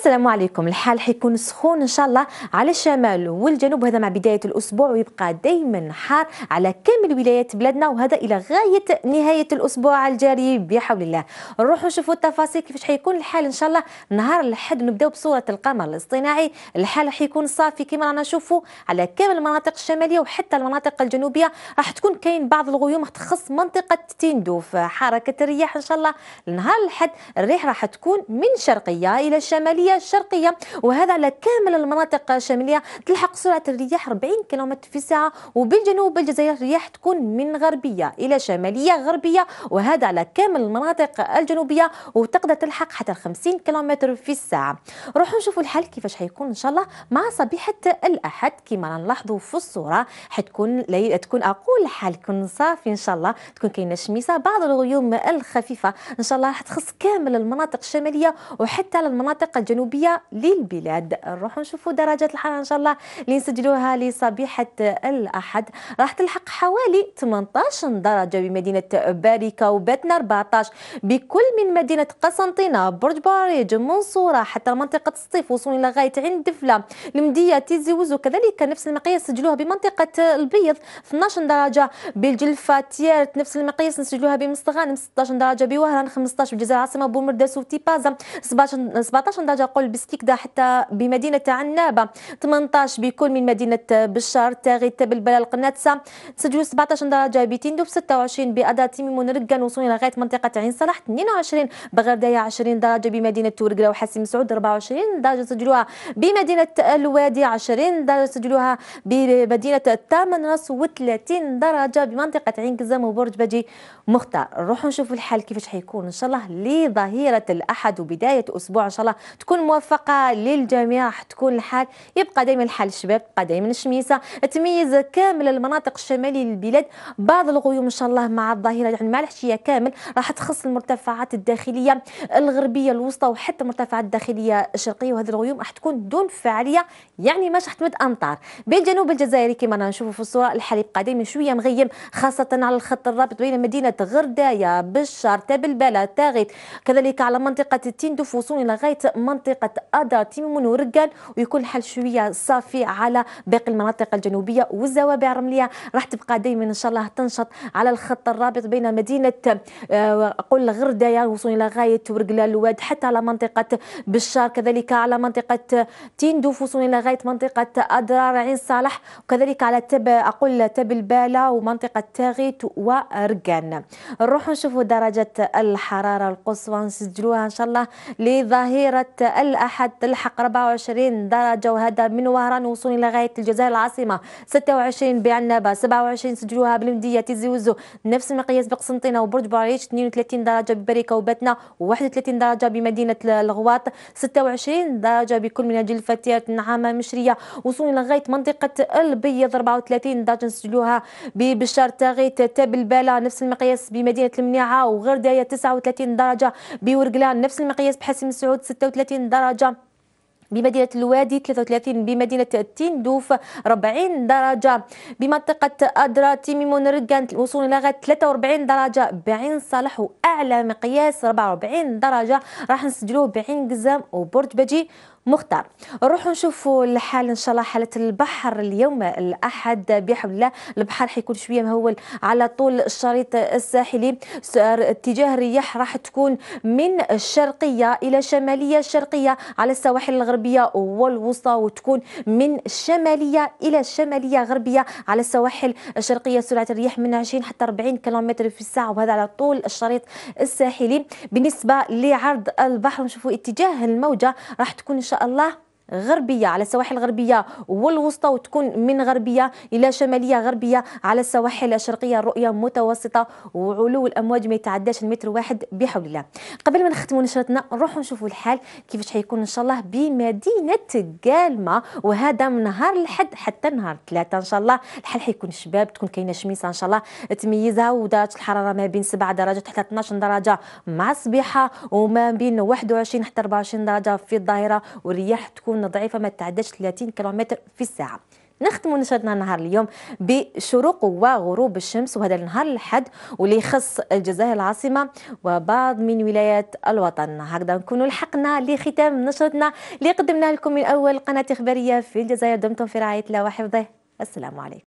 السلام عليكم الحال حيكون سخون ان شاء الله على الشمال والجنوب هذا مع بدايه الاسبوع ويبقى دائما حار على كامل ولايات بلادنا وهذا الى غايه نهايه الاسبوع الجاري بحول الله نروحوا نشوفوا التفاصيل كيفاش حيكون الحال ان شاء الله نهار الاحد نبداو بصوره القمر الاصطناعي الحال حيكون صافي كما رانا نشوفوا على كامل المناطق الشماليه وحتى المناطق الجنوبيه راح تكون كاين بعض الغيوم تخص منطقه تندوف حركه الرياح ان شاء الله نهار الاحد الريح راح تكون من شرقيه الى شماليه الجنوبيه الشرقيه وهذا على كامل المناطق الشماليه تلحق سرعه الرياح 40 كم في الساعه وبالجنوب الجزائر الرياح تكون من غربيه الى شماليه غربيه وهذا على كامل المناطق الجنوبيه وتقدر تلحق حتى 50 كم في الساعه روحوا نشوفوا الحال كيفاش حيكون ان شاء الله مع صبيحه الاحد كما نلاحظوا في الصوره حتكون لي... تكون اقول الحال تكون صافي ان شاء الله تكون كاينه شميسه بعض الغيوم الخفيفه ان شاء الله حتخص كامل المناطق الشماليه وحتى على المناطق الجنوبيه الجنوبية للبلاد نروح نشوفوا درجات الحرارة إن شاء الله اللي نسجلوها لصبيحة الأحد راح تلحق حوالي 18 درجة بمدينة باريكا وباتنا 14 بكل من مدينة قسنطينة برج باريج منصورة حتى منطقة الصيف وصولا إلى غاية عين دفلة المدية وزو كذلك نفس المقياس سجلوها بمنطقة البيض 12 درجة بالجلفة تيارت نفس المقياس نسجلوها بمستغانم 16 درجة بوهران 15 بجزر العاصمة بومرداس وتيبازا 17 درجة تنقل بسكيكدا حتى بمدينة عنابة 18 بكل من مدينة بشار تاغيت بالبلا القناتسة تسجل 17 درجة بتندوب 26 بأدا من رقان وصول لغاية منطقة عين صلاح 22 بغرداية 20 درجة بمدينة تورقلا وحاسم سعود 24 درجة سجلوها بمدينة الوادي 20 درجة سجلوها بمدينة التامن راس و30 درجة بمنطقة عين قزام وبرج باجي مختار نروحوا نشوفوا الحال كيفاش حيكون ان شاء الله لظهيرة الأحد وبداية أسبوع ان شاء الله تكون تكون موفقه للجميع تكون الحال يبقى دائما الحال الشباب تبقى دائما الشميسه تميز كامل المناطق الشماليه للبلاد بعض الغيوم ان شاء الله مع الظاهره يعني مع الحشية كامل راح تخص المرتفعات الداخليه الغربيه الوسطى وحتى المرتفعات الداخليه الشرقيه وهذه الغيوم راح تكون دون فعاليه يعني ماش راح تمد امطار بين جنوب الجزائر كما نشوفوا في الصوره الحال يبقى دائما شويه مغيم خاصه على الخط الرابط بين مدينه غردايه بالشار تبلبله تاغيت كذلك على منطقه وصول إلى غاية منطقه منطقة أدا تيمون ورقان ويكون الحال شوية صافي على باقي المناطق الجنوبية والزوابع الرملية راح تبقى دائما إن شاء الله تنشط على الخط الرابط بين مدينة آه، أقول غردايا يعني وصول إلى غاية ورقلة الواد حتى على منطقة بشار كذلك على منطقة تيندوف وصول إلى غاية منطقة أدرار عين صالح وكذلك على تب أقول تب البالة ومنطقة تاغيت ورقان نروحوا نشوفوا درجة الحرارة القصوى نسجلوها إن شاء الله لظاهرة الأحد تلحق 24 درجة وهذا من وهران وصول إلى غاية الجزائر العاصمة 26 بعنابة 27 سجلوها بالمدية تيزي وزو نفس المقياس بقسنطينة وبرج بوريش 32 درجة ببريكة وباتنا 31 درجة بمدينة الغواط 26 درجة بكل من أجل الفتيات نعامه مشرية وصول إلى غاية منطقة البيض 34 درجة سجلوها ببشار تاغيت تابلبالة نفس المقياس بمدينة المنيعة وغرداية 39 درجة بورقلان نفس المقياس بحسم سعود 36 درجة بمدينة الوادي 33 بمدينة تندوف 40 درجة بمنطقة أدرا تيميمون رقان الوصول إلى غاية 43 درجة بعين صالح وأعلى مقياس 44 درجة راح نسجلوه بعين قزام وبرج بجي مختار نروحوا نشوفوا الحال ان شاء الله حاله البحر اليوم الاحد بحول الله البحر حيكون شويه مهول على طول الشريط الساحلي اتجاه الرياح راح تكون من الشرقيه الى شماليه شرقيه على السواحل الغربيه والوسطى وتكون من الشماليه الى شماليه غربيه على السواحل الشرقيه سرعه الرياح من 20 حتى 40 كيلومتر في الساعه وهذا على طول الشريط الساحلي بالنسبه لعرض البحر نشوفوا اتجاه الموجه راح تكون شاء الله غربيه على السواحل الغربيه والوسطى وتكون من غربيه الى شماليه غربيه على السواحل الشرقيه الرؤيه متوسطه وعلو الامواج ما يتعداش المتر واحد بحول الله قبل ما نختموا نشرتنا نروحوا نشوفوا الحال كيفاش حيكون ان شاء الله بمدينه قالمه وهذا من نهار الحد حتى نهار ثلاثة ان شاء الله الحال حيكون شباب تكون كاينه شميسه ان شاء الله تميزها ودرجه الحراره ما بين 7 درجات حتى 12 درجه مع الصبيحه وما بين 21 حتى 24 درجه في الظاهره والرياح تكون تكون ضعيفه ما تتعداش 30 كيلومتر في الساعه نختم نشرتنا نهار اليوم بشروق وغروب الشمس وهذا النهار الحد واللي يخص الجزائر العاصمة وبعض من ولايات الوطن هكذا نكونوا لحقنا لختام نشرتنا اللي قدمناها لكم من أول قناة إخبارية في الجزائر دمتم في رعاية الله وحفظه السلام عليكم